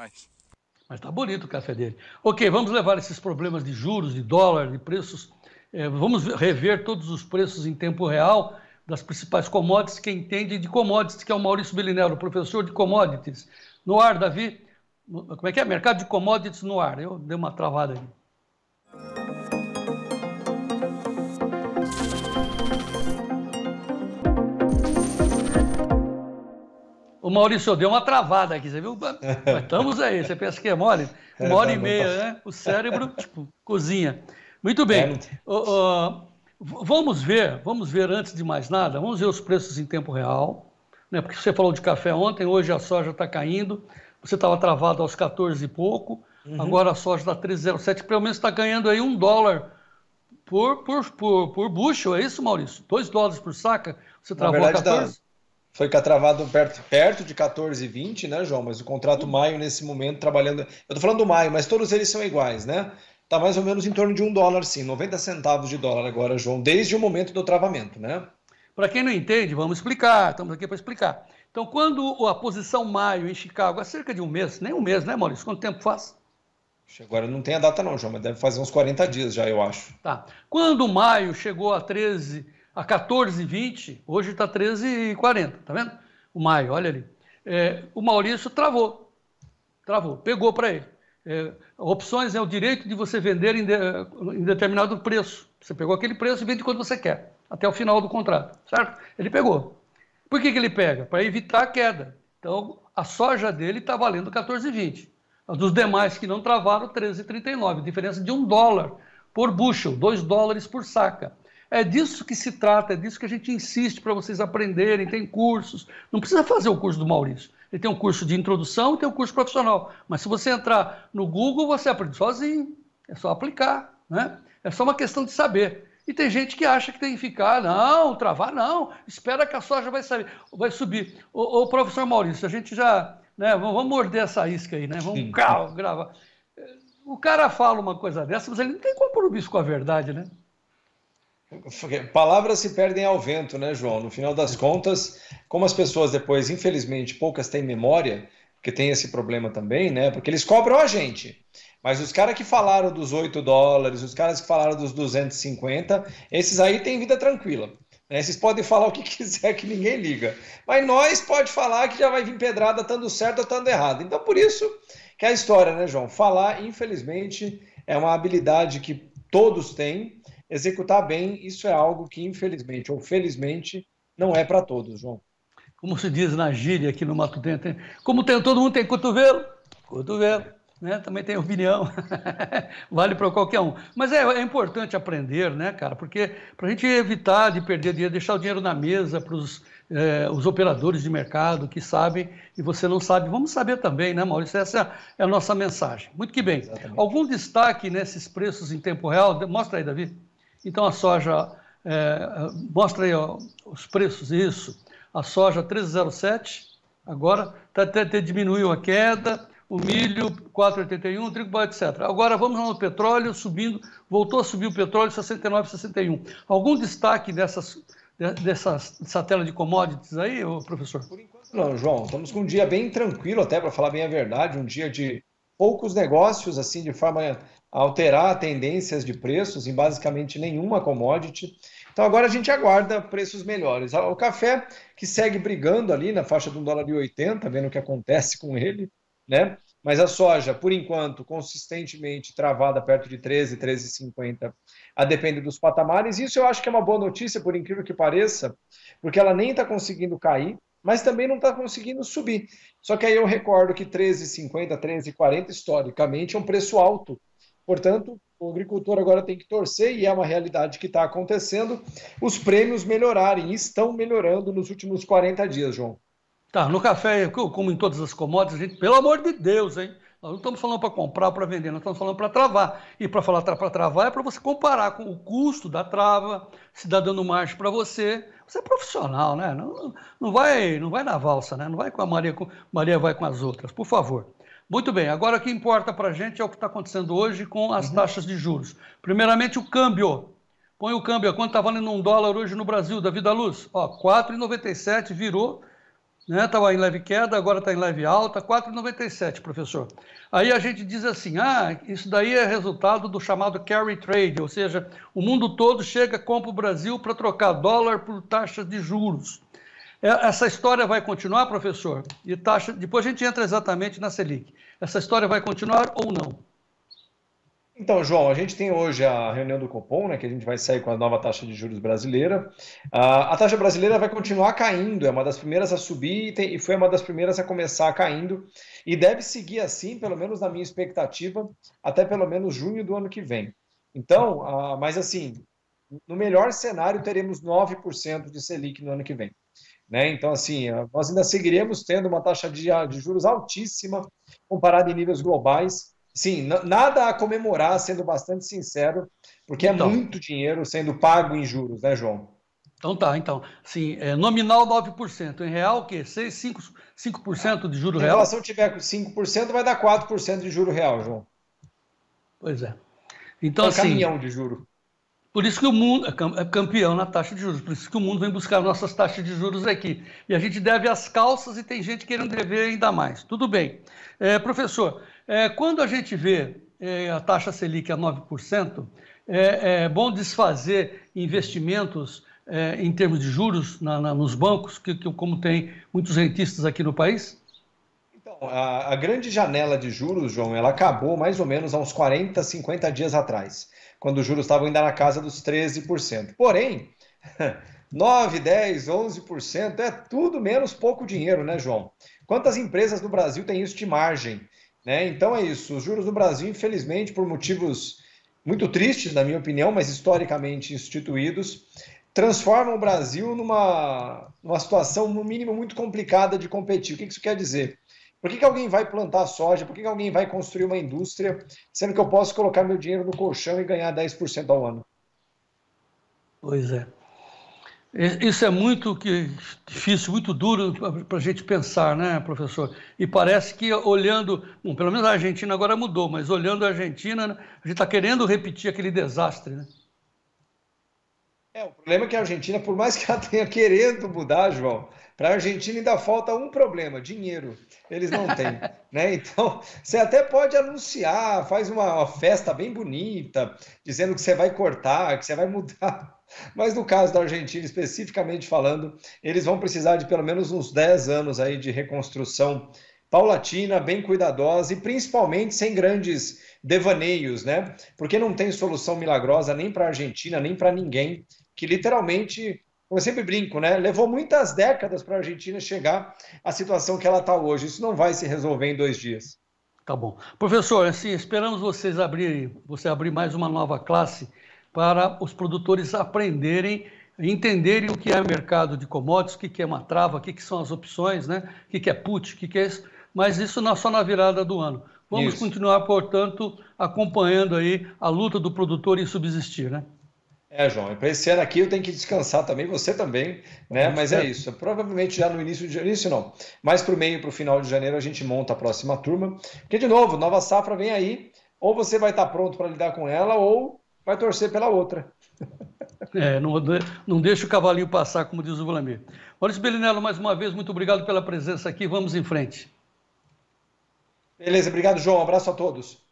mais. Mas tá bonito o café dele. Ok, vamos levar esses problemas de juros, de dólar, de preços. É, vamos rever todos os preços em tempo real das principais commodities. Quem entende de commodities, que é o Maurício Belinello, professor de commodities. No ar, Davi, como é que é? Mercado de commodities no ar. Eu dei uma travada aqui. O Maurício deu uma travada aqui, você viu? Mas estamos aí, você pensa que é mole? É, uma hora e tá tá meia, né? O cérebro tipo, cozinha. Muito bem. Uh, uh, vamos ver, vamos ver antes de mais nada, vamos ver os preços em tempo real, né? Porque você falou de café ontem, hoje a soja está caindo, você estava travado aos 14 e pouco, uhum. agora a soja está 3,07. pelo menos está ganhando aí um dólar por, por, por, por é isso, Maurício? Dois dólares por saca, você travou verdade, 14? Dá foi catravado perto, perto de 14,20, né, João? Mas o contrato uhum. maio, nesse momento, trabalhando. Eu tô falando do maio, mas todos eles são iguais, né? Tá mais ou menos em torno de um dólar, sim, 90 centavos de dólar agora, João, desde o momento do travamento, né? Para quem não entende, vamos explicar, estamos aqui para explicar. Então, quando a posição maio em Chicago, há cerca de um mês, nem um mês, né, Maurício? Quanto tempo faz? Agora não tem a data, não, João, mas deve fazer uns 40 dias já, eu acho. Tá. Quando maio chegou a 13 a 14,20, hoje está 13,40, tá vendo? O maio, olha ali. É, o Maurício travou, travou, pegou para ele. É, opções é o direito de você vender em, de, em, determinado preço. Você pegou aquele preço e vende quando você quer, até o final do contrato, certo? Ele pegou. Por que, que ele pega? Para evitar a queda. Então, a soja dele está valendo 14,20. A dos demais que não travaram, 13,39. Diferença de um dólar por bushel, dois dólares por saca. É disso que se trata, é disso que a gente insiste para vocês aprenderem. Tem cursos, não precisa fazer o curso do Maurício. Ele tem um curso de introdução e tem um curso profissional. Mas se você entrar no Google, você aprende sozinho. É só aplicar, né? É só uma questão de saber. E tem gente que acha que tem que ficar, não, travar, não. Espera que a soja vai, sair, vai subir. Ô, professor Maurício, a gente já. Né, vamos morder essa isca aí, né? Vamos gravar. O cara fala uma coisa dessa, mas ele não tem compromisso com a verdade, né? Palavras se perdem ao vento, né, João? No final das contas, como as pessoas depois, infelizmente, poucas têm memória, porque tem esse problema também, né? Porque eles cobram a gente. Mas os caras que falaram dos 8 dólares, os caras que falaram dos 250, esses aí têm vida tranquila. Né? podem falar o que quiser que ninguém liga. Mas nós pode falar que já vai vir pedrada estando certo ou estando errado. Então, por isso que é a história, né, João? Falar, infelizmente, é uma habilidade que todos têm, executar bem, isso é algo que, infelizmente ou felizmente, não é para todos, João. Como se diz na gíria aqui no Mato Dentro tem, como tem, todo mundo tem cotovelo, cotovelo, né? também tem opinião, vale para qualquer um. Mas é, é, importante aprender, né, cara? Porque para a gente evitar de perder dinheiro, deixar o dinheiro na mesa para os é, eh, os operadores de mercado que sabem e você não sabe. Vamos saber também, né, Maurício? Essa é a nossa mensagem. Muito que bem. Exatamente. Algum destaque nesses preços em tempo real? Mostra aí, Davi. Então a soja, é, mostra aí ó, os preços, isso. A soja 13,07 agora, tá, tá, tá, diminuiu a queda, o milho 4,81, o trigo, etc. Agora vamos ao petróleo subindo, voltou a subir o petróleo 69,61. Algum destaque dessas, dessas, dessa tela de commodities aí, professor? Por enquanto não, João. Estamos com um dia bem tranquilo até, para falar bem a verdade, um dia de poucos negócios, assim, de forma a alterar tendências de preços em basicamente nenhuma commodity. Então agora a gente aguarda preços melhores. O café, que segue brigando ali na faixa de 1 dólar e 80, vendo o que acontece com ele, né? Mas a soja, por enquanto, consistentemente travada perto de 13, 13,50, a depender dos patamares. Isso eu acho que é uma boa notícia, por incrível que pareça, porque ela nem está conseguindo cair mas também não está conseguindo subir. Só que aí eu recordo que 13,50, 13,40 historicamente é um preço alto. Portanto, o agricultor agora tem que torcer, e é uma realidade que está acontecendo, os prêmios melhorarem, estão melhorando nos últimos 40 dias, João. Tá, no café, como em todas as commodities, gente, pelo amor de Deus, hein? Nós não estamos falando para comprar ou para vender, nós estamos falando para travar. E para falar para travar é para você comparar com o custo da trava, se está dando mais para você. Você é profissional, né? Não, não, vai, não vai na valsa, né? Não vai com a Maria, com, Maria vai com as outras, por favor. Muito bem, agora o que importa para a gente é o que está acontecendo hoje com as uhum. taxas de juros. Primeiramente, o câmbio. Põe o câmbio, quanto está valendo um dólar hoje no Brasil, da vida Luz? Ó, 4,97 virou Estava né? em leve queda, agora está em leve alta, 4,97, professor. Aí a gente diz assim: ah, isso daí é resultado do chamado carry trade, ou seja, o mundo todo chega, compra o Brasil para trocar dólar por taxas de juros. É, essa história vai continuar, professor? E taxa... Depois a gente entra exatamente na Selic. Essa história vai continuar ou não? Então, João, a gente tem hoje a reunião do Copom, né, que a gente vai sair com a nova taxa de juros brasileira. Uh, a taxa brasileira vai continuar caindo, é uma das primeiras a subir e, tem, e foi uma das primeiras a começar caindo. E deve seguir assim, pelo menos na minha expectativa, até pelo menos junho do ano que vem. Então, uh, mas assim, no melhor cenário, teremos 9% de Selic no ano que vem. Né? Então, assim, ah, nós ainda seguiremos tendo uma taxa de, de juros altíssima comparada em níveis globais sim, nada a comemorar, sendo bastante sincero, porque é então, é muito dinheiro sendo pago em juros, né, João? Então tá, então. Sim, é, nominal 9%. Em real, o quê? 6, 5, 5% de juro real? Se a inflação tiver 5%, vai dar 4% de juro real, João. Pois é. Então, é um assim, caminhão de juro. Por isso que o mundo é, é campeão na taxa de juros, por isso que o mundo vem buscar nossas taxas de juros aqui. E a gente deve as calças e tem gente querendo dever ainda mais. Tudo bem. É, professor, é, quando a gente vê é, a taxa Selic a 9%, é, é bom desfazer investimentos é, em termos de juros na, na, nos bancos, que, que, como tem muitos rentistas aqui no país? Então, a, a grande janela de juros, João, ela acabou mais ou menos há uns 40, 50 dias atrás quando os juros estavam ainda na casa dos 13%. Porém, 9, 10, 11% é tudo menos pouco dinheiro, né, João? Quantas empresas no Brasil têm isso de margem? Né? Então é isso. Os juros no Brasil, infelizmente, por motivos muito tristes, na minha opinião, mas historicamente instituídos, transformam o Brasil numa, numa situação, no mínimo, muito complicada de competir. O que isso quer dizer? Por que, que alguém vai plantar soja? Por que, que alguém vai construir uma indústria, sendo que eu posso colocar meu dinheiro no colchão e ganhar 10% ao ano? Pois é. Isso é muito que, difícil, muito duro para a gente pensar, né, professor? E parece que olhando, bom, pelo menos a Argentina agora mudou, mas olhando a Argentina, a gente está querendo repetir aquele desastre, né? É, o problema é que a Argentina, por mais que ela tenha querendo mudar, João, para a Argentina ainda falta um problema: dinheiro. Eles não têm. né? Então, você até pode anunciar, faz uma festa bem bonita, dizendo que você vai cortar, que você vai mudar. Mas no caso da Argentina, especificamente falando, eles vão precisar de pelo menos uns 10 anos aí de reconstrução paulatina, bem cuidadosa e principalmente sem grandes devaneios, né? Porque não tem solução milagrosa nem para a Argentina, nem para ninguém que literalmente, eu sempre brinco, né? Levou muitas décadas para a Argentina chegar à situação que ela está hoje. Isso não vai se resolver em dois dias. Tá bom. Professor, assim, esperamos vocês abrirem, você abrir mais uma nova classe para os produtores aprenderem entenderem o que é mercado de commodities, o que é uma trava, o que são as opções, né? o que é put, o que é isso. Mas isso só na virada do ano. Vamos isso. continuar, portanto, acompanhando aí a luta do produtor em subsistir, né? É, João, para esse ano aqui eu tenho que descansar também, você também, né? Mas é isso. É provavelmente já no início de janeiro não. Mas para o meio, para o final de janeiro, a gente monta a próxima turma. Porque, de novo, nova safra vem aí. Ou você vai estar tá pronto para lidar com ela, ou vai torcer pela outra. É, não, não deixa o cavalinho passar, como diz o Vlamir. Maurício Belinello, mais uma vez, muito obrigado pela presença aqui. Vamos em frente. Beleza, obrigado, João. Um abraço a todos.